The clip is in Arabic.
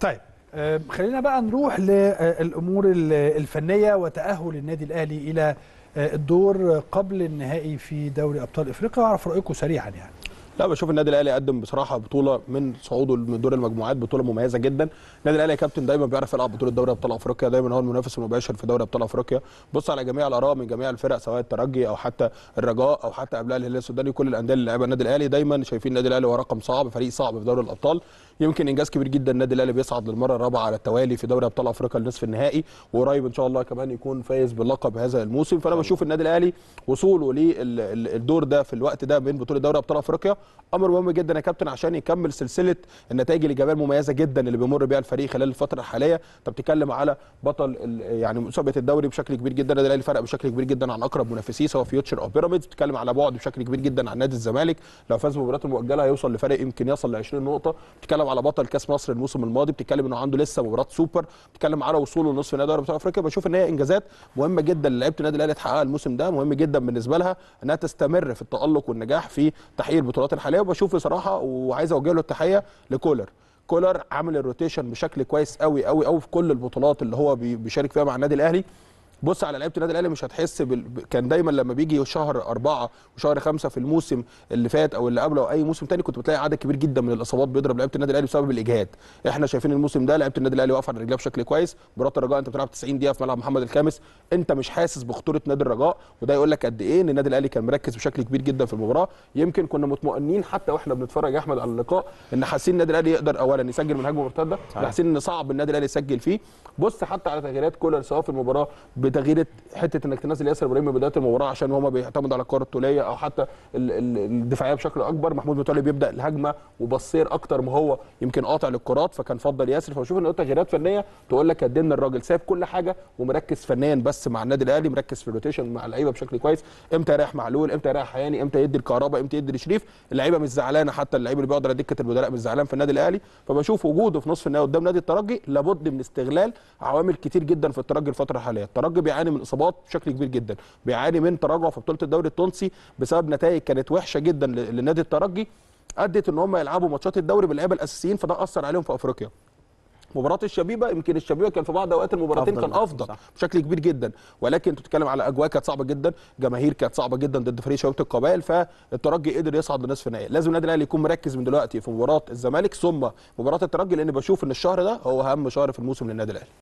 طيب آه، خلينا بقى نروح للامور الفنيه وتاهل النادي الاهلي الى آه، الدور قبل النهائي في دوري ابطال افريقيا اعرف رايكم سريعا يعني لا بشوف النادي الاهلي قدم بصراحه بطوله من صعوده من دور المجموعات بطوله مميزه جدا النادي الاهلي يا كابتن دايما بيعرف يلعب بطوله دوري ابطال افريقيا دايما هو المنافس المباشر في دوري ابطال افريقيا بص على جميع الاراء من جميع الفرق سواء الترجي او حتى الرجاء او حتى قبلها الهلال السوداني كل الانديه اللي لعبها النادي الاهلي دايما شايفين النادي الاهلي هو رقم صعب فريق صعب في دوري الابطال يمكن انجاز كبير جدا النادي الاهلي بيصعد للمره الرابعه على التوالي في دوري ابطال افريقيا النصف النهائي وقريب ان شاء الله كمان يكون فايز باللقب هذا الموسم فانا بشوف النادي الاهلي وصوله للدور ده في الوقت ده من بطوله دوري ابطال افريقيا امر مهم جدا يا كابتن عشان يكمل سلسله النتائج الايجابيه المميزه جدا اللي بيمر بيها الفريق خلال الفتره الحاليه انت بتتكلم على بطل يعني مسابقه الدوري بشكل كبير جدا ده الاهلي فرق بشكل كبير جدا عن اقرب منافسيه سواء فيوتشر او بيراميدز بتتكلم على بعد بشكل كبير جدا عن نادي الزمالك لو فاز بمباراته المؤجله هيوصل لفرق يمكن يصل ل 20 نقطه بتتكلم على بطل كاس مصر الموسم الماضي بتتكلم انه عنده لسه مباراه سوبر بتتكلم على وصوله لنصف نهائي دوري ابطال افريقيا بشوف ان هي انجازات مهمه جدا لعيبه النادي الاهلي تحققها الموسم ده مهم جدا بالنسبه لها انها تستمر في التالق والنجاح في تحقيق البطولات كابتن وبشوف بصراحه وعايز اوجه له التحيه لكولر كولر عامل الروتيشن بشكل كويس قوي قوي قوي في كل البطولات اللي هو بيشارك فيها مع النادي الاهلي بص على لعيبه النادي الاهلي مش هتحس بال... كان دايما لما بيجي شهر أربعة وشهر خمسة في الموسم اللي فات او اللي قبله او اي موسم تاني كنت بتلاقي عدد كبير جدا من الاصابات بيضرب لعيبه النادي الاهلي بسبب الاجهاد احنا شايفين الموسم ده لعيبه النادي الاهلي واقفه على رجلها بشكل كويس مباراه الرجاء انت بتلعب 90 دقيقه في ملعب محمد الخامس انت مش حاسس بخطوره نادي الرجاء وده يقول لك قد ايه ان النادي الاهلي كان مركز بشكل كبير جدا في المباراه يمكن كنا مطمئنين حتى واحنا بنتفرج يا احمد على اللقاء ان حاسين النادي الاهلي يقدر اولا يسجل من هجمه مرتده حاسين ان صعب النادي الاهلي يسجل فيه بص حتى على تغييرات كولر سواء في المباراه بتغيير حته انك تنزل ياسر ابراهيم من بدايه المباراه عشان هما بيعتمدوا على الكره الطوليه او حتى الدفاعيه بشكل اكبر محمود متولي بيبدا الهجمه وبصير اكتر ما هو يمكن قاطع للكرات فكان فضل ياسر فبشوف ان تغييرات فنيه تقول لك قدمنا إيه الراجل ساب كل حاجه ومركز فنيا بس مع النادي الاهلي مركز في الروتيشن مع اللعيبه بشكل كويس امتى يريح معلول امتى يريح حياني امتى يدي الكهرباء امتى يدي الشريف اللعيبه مش زعلانه حتى اللعيب اللي بيقعد على دكه البدلاء مش زعلان في النادي الاهلي فبشوف وجوده في نصف النهائي قدام نادي الترجي لابد من استغلال عوامل كتير جدا في الترجي الفتره الحاليه الترجي الترجي بيعاني من اصابات بشكل كبير جدا بيعاني من تراجع في بطوله الدوري التونسي بسبب نتائج كانت وحشه جدا لنادي الترجي ادت ان هم يلعبوا ماتشات الدوري باللعيبه الاساسيين فده اثر عليهم في افريقيا مباراه الشبيبه يمكن الشبيبه كان في بعض اوقات المباراتين كان افضل صح. بشكل كبير جدا ولكن انت بتتكلم على اجواء كانت صعبه جدا جماهير كانت صعبه جدا ضد فريق شباب القبائل فالترجي قدر يصعد لنصف النهائي لازم النادي الاهلي يكون مركز من دلوقتي في مباراه الزمالك ثم مباراه الترجي لان بشوف ان الشهر ده هو اهم شهر في الموسم للنادي الاهلي